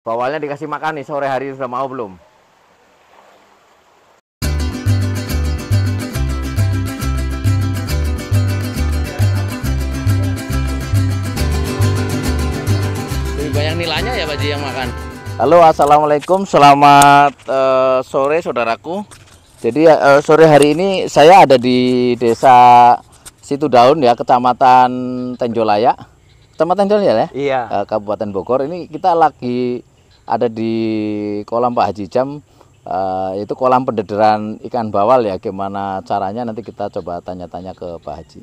Bawalnya dikasih makan nih sore hari sudah mau belum? Lebih banyak nilainya ya Baji yang makan. Halo, assalamualaikum, selamat uh, sore saudaraku. Jadi uh, sore hari ini saya ada di desa Situ Daun ya, kecamatan Tenjolaya. Kecamatan Tenjolaya ya? Iya. Uh, Kabupaten Bogor. Ini kita lagi ada di kolam Pak Haji Jam uh, itu kolam pendederan ikan bawal ya gimana caranya nanti kita coba tanya-tanya ke Pak Haji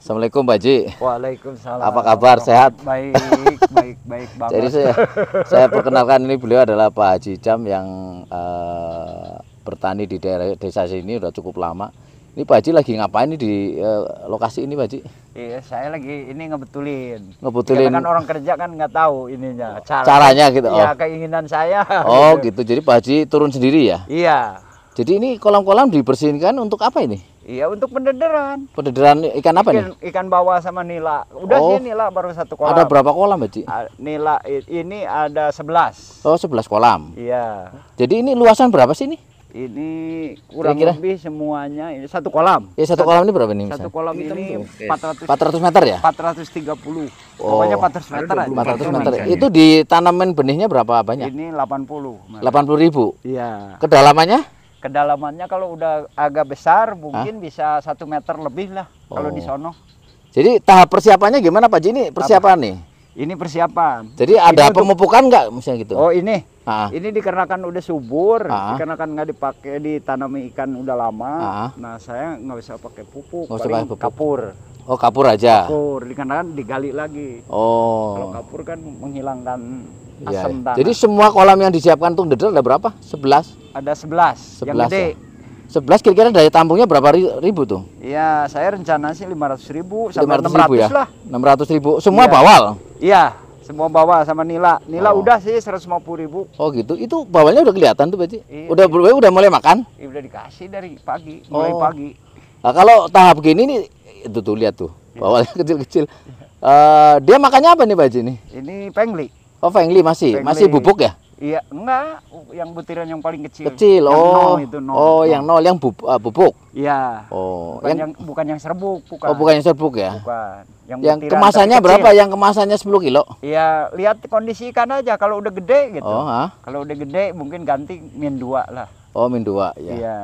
Assalamualaikum Pak Haji Waalaikumsalam apa kabar sehat baik baik baik banget jadi saya saya perkenalkan ini beliau adalah Pak Haji Jam yang uh, bertani di daerah desa sini sudah cukup lama ini Pak Haji lagi ngapain nih di eh, lokasi ini Pak Haji? Iya, saya lagi ini ngebetulin. Ngebetulin. Karena kan orang kerja kan nggak tahu ininya. Oh, cara, caranya gitu. Iya, oh. keinginan saya. Oh, gitu. Jadi Pak Haji turun sendiri ya? Iya. Jadi ini kolam-kolam dibersihkan untuk apa ini? Iya, untuk pendederan. Pendederan ikan apa ikan, nih? Ikan bawah sama nila. Udah oh. sih nila baru satu kolam. Ada berapa kolam, Pak Haji? Nila ini ada sebelas. Oh, sebelas kolam. Iya. Jadi ini luasan berapa sih ini? Ini kurang Kira -kira? lebih semuanya ini satu kolam. Ya satu kolam ini berapa nih? Satu kolam ini empat ratus meter ya? Empat ratus tiga puluh. Oh. Pokoknya empat ratus meter aja. Empat ratus meter. Misalnya. Itu ditanamin benihnya berapa banyak? Ini delapan puluh. Delapan puluh ribu. Iya. Kedalamannya? kedalamannya kalau udah agak besar mungkin Hah? bisa satu meter lebih lah oh. kalau di oh. sono. Jadi tahap persiapannya gimana Pak Jini? persiapan nih? Ini persiapan. Jadi ada ini pemupukan nggak misalnya gitu? Oh ini, ha? ini dikarenakan udah subur, ha? dikarenakan nggak dipakai ditanami ikan udah lama. Ha? Nah saya nggak bisa pakai pupuk, nggak pakai pupuk. kapur. Oh kapur aja. Kapur dikarenakan digali lagi. Oh. Kalau kapur kan menghilangkan iya, iya. asam ya. tanah. Jadi semua kolam yang disiapkan tuh, dedel ada berapa? Sebelas. Ada sebelas, sebelas yang gede. Ya? 11 kira-kira daya tampungnya berapa ribu tuh? Iya, saya rencana sih 500 ribu sampai 500 600 ribu ya? lah. 600 ribu, semua ya. bawal? Iya, semua bawal sama nila. Nila oh. udah sih 150 ribu. Oh gitu, itu bawalnya udah kelihatan tuh berarti? Iya. Udah, iya. udah mulai makan? Iya, udah dikasih dari pagi, oh. pagi. Nah, kalau tahap gini nih, itu tuh lihat tuh, iya. bawalnya kecil-kecil. Iya. uh, dia makannya apa nih Pak Ji? Ini pengli. Oh pengli masih, pengli. masih bubuk ya? Iya, enggak, yang butiran yang paling kecil. Kecil, yang oh. Nol itu nol. Oh, yang nol yang bub, uh, bubuk. Iya. Oh, bukan yang, yang bukan yang serbuk, bukan. Oh, bukan yang serbuk ya? Bukan. Yang, yang kemasannya berapa? Yang kemasannya 10 kilo? Iya, lihat kondisi ikan aja kalau udah gede gitu. Oh, ha? Kalau udah gede mungkin ganti min dua lah. Oh, min dua ya. Iya.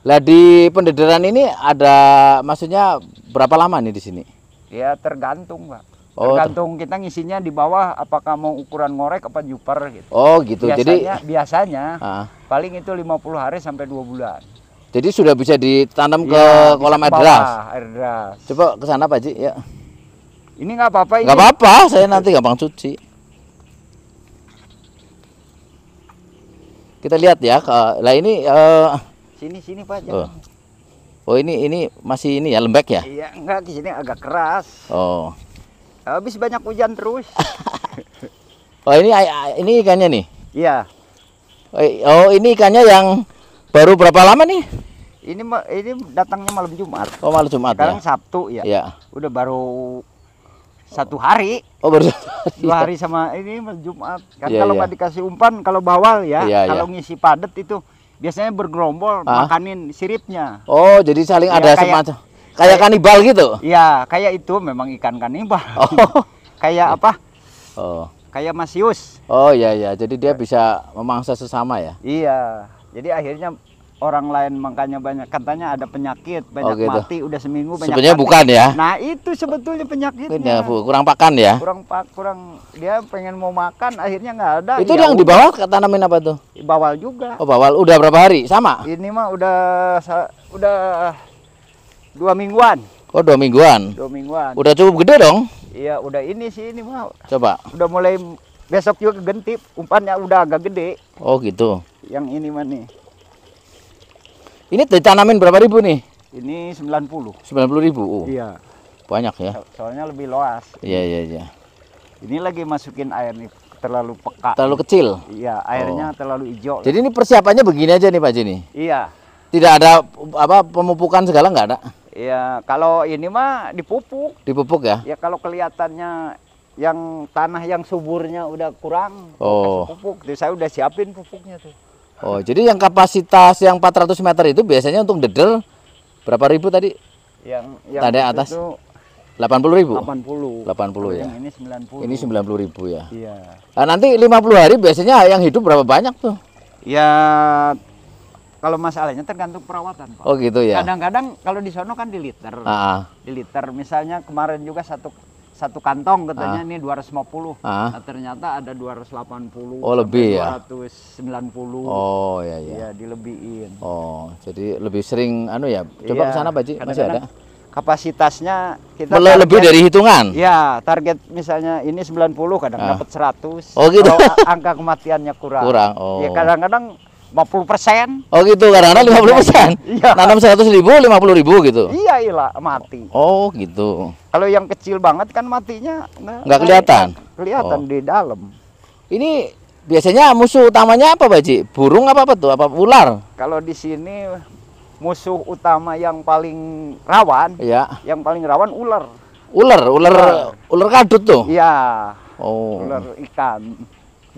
Lah di pendederan ini ada maksudnya berapa lama nih di sini? Ya tergantung, Pak Oh. Tergantung kita ngisinya di bawah apakah mau ukuran ngorek apa jupar gitu. Oh, gitu. Biasanya, Jadi biasanya ah. paling itu 50 hari sampai dua bulan. Jadi sudah bisa ditanam ya, ke iya, kolam air deras. Air deras. Coba ke sana Pak Ji ya. Ini nggak apa-apa ini. Nggak apa-apa, saya nanti gampang cuci. Kita lihat ya, lah ini uh... sini sini Pak. Ji. Oh. oh ini ini masih ini ya lembek ya? Iya, enggak di sini agak keras. Oh habis banyak hujan terus oh ini ini ikannya nih iya oh ini ikannya yang baru berapa lama nih ini ini datangnya malam Jumat oh malam Jumat ya? sekarang ya? Sabtu ya ya udah baru satu hari oh baru dua hari sama ini malam Jumat kan ya, kalau nggak iya. ya. dikasih umpan kalau bawal ya, ya kalau ngisi padat itu biasanya bergerombol ah? makanin siripnya. Oh, jadi saling ya, ada semacam kayak kanibal gitu iya kayak itu memang ikan kanibal oh. kayak apa oh kayak masius oh iya iya jadi dia bisa memangsa sesama ya iya jadi akhirnya orang lain makanya banyak katanya ada penyakit banyak oh, gitu. mati udah seminggu banyak sebenarnya mati. bukan ya nah itu sebetulnya penyakitnya iya, kurang pakan ya kurang pak kurang dia pengen mau makan akhirnya nggak ada itu ya yang di bawah tanamin apa tuh bawal juga oh bawal udah berapa hari sama ini mah udah udah Dua mingguan. Oh dua mingguan. Dua mingguan. Udah cukup gede dong. Iya udah ini sih ini mau Coba. Udah mulai besok juga gentip umpannya udah agak gede. Oh gitu. Yang ini mana nih. Ini ditanamin berapa ribu nih? Ini sembilan puluh sembilan puluh ribu. Oh. Iya. Banyak ya. So soalnya lebih luas. Iya iya iya. Ini lagi masukin air nih terlalu peka. Terlalu kecil. Iya, airnya oh. terlalu hijau. Jadi ini persiapannya begini aja nih Pak Jini. Iya. Tidak ada apa pemupukan segala nggak ada? Ya, kalau ini mah dipupuk. Dipupuk ya? Ya kalau kelihatannya yang tanah yang suburnya udah kurang, oh. pupuk. Jadi saya udah siapin pupuknya tuh. Oh, jadi yang kapasitas yang 400 meter itu biasanya untuk dedel berapa ribu tadi? Yang yang Tadi atas. Itu 80 ribu? 80. 80 ya. Yang ini 90. Ini 90 ribu ya. Iya. Nah, nanti 50 hari biasanya yang hidup berapa banyak tuh? Ya kalau masalahnya tergantung perawatan Pak. Oh gitu ya. Kadang-kadang kalau di sono kan di liter. Ah. Di liter misalnya kemarin juga satu satu kantong katanya ah. ini 250. Ah. Nah, ternyata ada 280. Oh, lebih 290. ya. 290. Oh, iya iya. Iya, dilebihin. Oh, jadi lebih sering anu ya. Coba iya, ke sana Pak Ji, masih ada. Kapasitasnya kita target, lebih dari hitungan. Ya, target misalnya ini 90 kadang dapat 100. Oh, gitu. angka kematiannya kurang. Kurang. Oh. Ya kadang-kadang 50 persen. Oh gitu, karena 50 iya. persen. Iya. Nanam 100 ribu, 50 ribu gitu. Iya, iya mati. Oh gitu. Kalau yang kecil banget kan matinya nah, nggak kelihatan. Kelihatan oh. di dalam. Ini biasanya musuh utamanya apa, Baji? Burung apa apa tuh? Apa ular? Kalau di sini musuh utama yang paling rawan, ya. yang paling rawan ular. Ular, ular, ular, ular kadut tuh. Iya. Oh. Ular ikan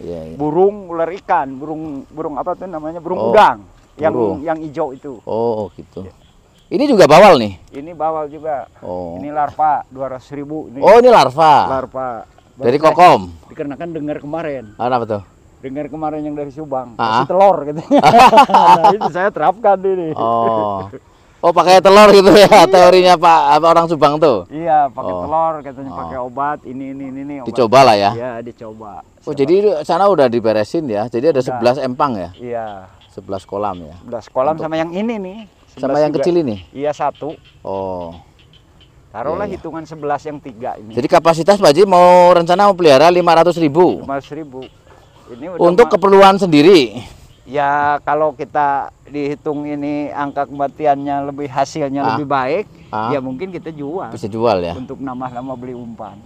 iya, iya. burung ular ikan, burung burung apa tuh namanya burung oh, udang yang burung. yang hijau itu. Oh gitu. Ya. Ini juga bawal nih? Ini bawal juga. Oh. Ini larva dua ratus ribu. Ini oh ini larva. Larva. Baru dari kokom. Dikarenakan dengar kemarin. Ah, apa tuh? Dengar kemarin yang dari Subang. Ah. telor telur gitu. nah, itu saya terapkan ini. Oh. Oh pakai telur gitu ya iya. teorinya Pak apa orang Subang tuh? Iya pakai oh. telur katanya oh. pakai obat ini ini ini. ini obat. Dicoba lah ya? Iya dicoba. Oh jadi sana udah diberesin ya? Jadi ada sebelas empang ya? Iya. sebelas kolam ya? Sebelas kolam Untuk... sama yang ini nih. Sama yang juga. kecil ini? Iya satu. Oh. Taruhlah iya, iya, hitungan sebelas yang tiga ini. Jadi kapasitas Pak Haji mau rencana mau pelihara lima ratus ribu? Lima ribu. Ini udah Untuk keperluan sendiri? ya kalau kita dihitung ini angka kematiannya lebih hasilnya ah. lebih baik ah. ya mungkin kita jual bisa jual ya untuk nama-nama beli umpan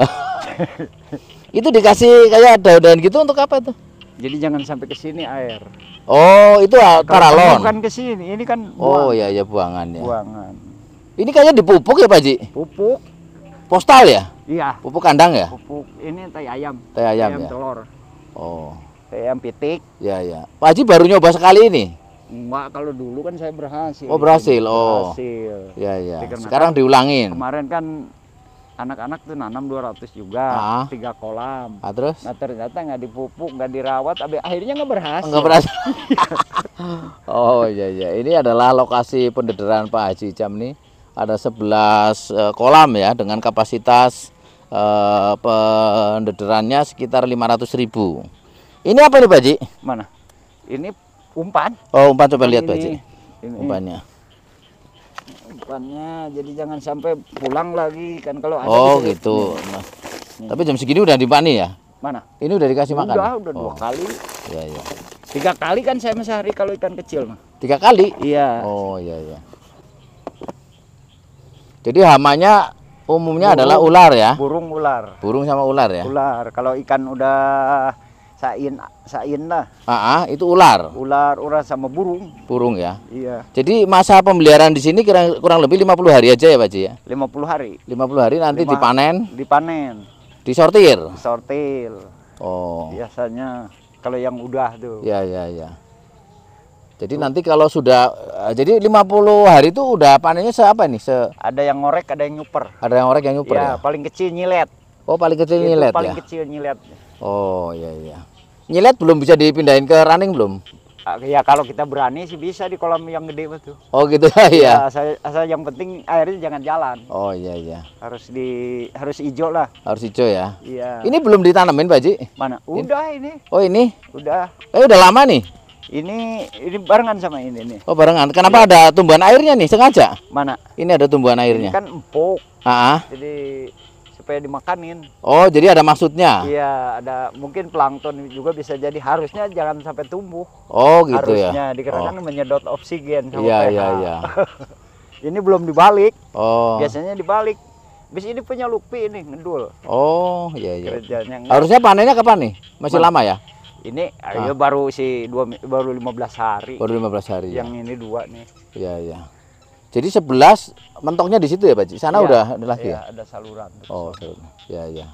itu dikasih kayak daun-daun gitu untuk apa tuh jadi jangan sampai ke sini air oh itu ah, kalau karalon bukan ke sini ini kan buang. oh ya ya buangan ya buangan ini kayaknya dipupuk ya Pak Ji pupuk postal ya iya pupuk kandang ya pupuk ini tai ayam tai ayam, ayam ya? telur oh ayam pitik. Ya ya. Pak Haji baru nyoba sekali ini. Enggak, kalau dulu kan saya berhasil. Oh, berhasil. Oh. Berhasil. Ya ya. Dikernakan Sekarang kan diulangin. Kemarin kan anak-anak tuh nanam 200 juga, ah. tiga kolam. Ah, terus? Nah, ternyata nggak dipupuk, nggak dirawat, akhirnya nggak berhasil. Nggak berhasil. oh iya iya, ini adalah lokasi pendederan Pak Haji Jam nih. Ada 11 uh, eh, kolam ya dengan kapasitas uh, eh, pendederannya sekitar 500 ribu. Ini apa nih Pak Ji? Mana? Ini umpan. Oh umpan coba lihat Pak Ji. Umpannya. Umpannya jadi jangan sampai pulang lagi kan kalau ada. Oh gitu. Ya. gitu. Nah. Tapi jam segini udah dipani ya? Mana? Ini udah dikasih udah, makan. Udah udah oh. dua kali. Iya iya. Tiga kali kan saya sehari kalau ikan kecil mah. Tiga kali? Iya. Oh iya iya. Jadi hamanya umumnya burung, adalah ular ya? Burung ular. Burung sama ular ya? Ular. Kalau ikan udah sain sain lah ah, ah itu ular ular ular sama burung burung ya iya jadi masa pemeliharaan di sini kurang, kurang lebih 50 hari aja ya Pak Ji ya 50 hari 50 hari nanti Lima, dipanen dipanen disortir disortir oh biasanya kalau yang udah tuh Iya, iya, iya. jadi tuh. nanti kalau sudah eh, jadi 50 hari itu udah panennya seapa nih? Se ada yang ngorek, ada yang nyuper. Ada yang ngorek, yang nyuper. Ya, ya? paling kecil nyilet. Oh, paling kecil itu nyilet paling ya? kecil nyilet. Oh, iya iya nyilet belum bisa dipindahin ke running belum? Ah, ya kalau kita berani sih bisa di kolam yang gede itu. Oh gitu ya. Iya, ya asal, asal yang penting airnya jangan jalan. Oh iya iya. Harus di harus hijau lah. Harus hijau ya. Iya. Ini belum ditanamin Pak Ji? Mana? Udah ini. ini. Oh ini? Udah. Eh udah lama nih. Ini ini barengan sama ini nih. Oh barengan. Kenapa ya. ada tumbuhan airnya nih sengaja? Mana? Ini ada tumbuhan airnya. Ini kan empuk. Ah. Jadi supaya dimakanin. Oh, jadi ada maksudnya? Iya, ada mungkin plankton juga bisa jadi harusnya jangan sampai tumbuh. Oh, gitu harusnya. ya. Harusnya dikarenakan oh. menyedot oksigen iya, iya, Iya, iya. ini belum dibalik. Oh. Biasanya dibalik. Bis ini punya Lupi ini ngedul. Oh, iya iya. harusnya panennya kapan nih? Masih Mas lama ya? Ini ah. baru si dua baru 15 hari. Baru 15 hari. Yang ya. ini dua nih. Iya, iya. Jadi sebelas mentoknya di situ ya, Pak? Sana ya, udah ada lagi ya? ya? ada saluran. Oh, saluran. Ya, ya.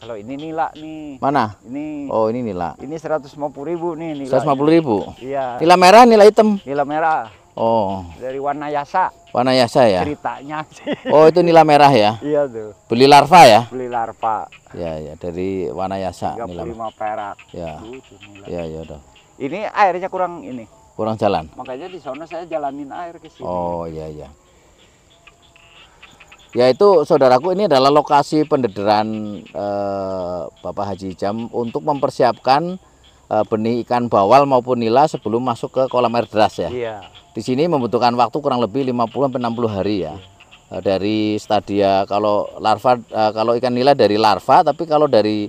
Kalau ini nila nih. Mana? Ini. Oh, ini nila. Ini seratus lima puluh ribu nih nila. puluh ribu? Iya. Nila merah, nila hitam? Nila merah. Oh. Dari warna yasa. Warna yasa ya? Ceritanya sih. Oh, itu nila merah ya? iya tuh. Beli larva ya? Beli larva. Ya, ya. Dari warna yasa. 35 nila. perak. Ya. iya Ya, ya udah. Ini airnya kurang ini kurang jalan. Makanya di sana saya jalanin air ke sini. Oh iya iya. Ya itu saudaraku ini adalah lokasi pendederan eh, Bapak Haji Jam untuk mempersiapkan eh, benih ikan bawal maupun nila sebelum masuk ke kolam air deras ya. Iya. Di sini membutuhkan waktu kurang lebih 50 60 hari ya. Iya. dari stadia kalau larva eh, kalau ikan nila dari larva tapi kalau dari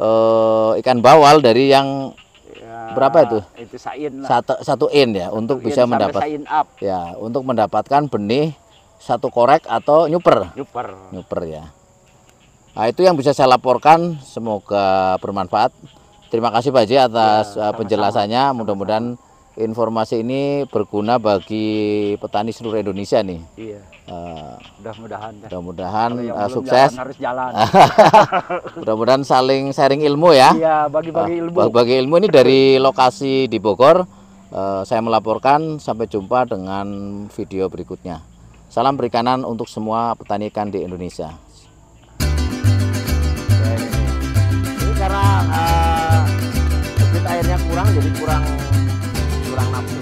eh, ikan bawal dari yang ya, berapa itu? Itu sain lah. Satu, satu in ya satu untuk in bisa mendapat. Sain up. Ya, untuk mendapatkan benih satu korek atau nyuper. Nyuper. Nyuper ya. Nah, itu yang bisa saya laporkan. Semoga bermanfaat. Terima kasih Pak Haji atas ya, eh, sama -sama. penjelasannya. Mudah-mudahan informasi ini berguna bagi petani seluruh Indonesia nih. Iya. Uh, mudah-mudahan. Ya. Mudah-mudahan uh, sukses. Jalan, harus jalan. mudah-mudahan saling sharing ilmu ya. Iya, bagi-bagi eh, ilmu. Uh, bagi ilmu ini dari lokasi di Bogor. Uh, saya melaporkan. Sampai jumpa dengan video berikutnya. Salam perikanan untuk semua petani ikan di Indonesia. Ini karena uh, airnya kurang, jadi kurang ¡Gracias!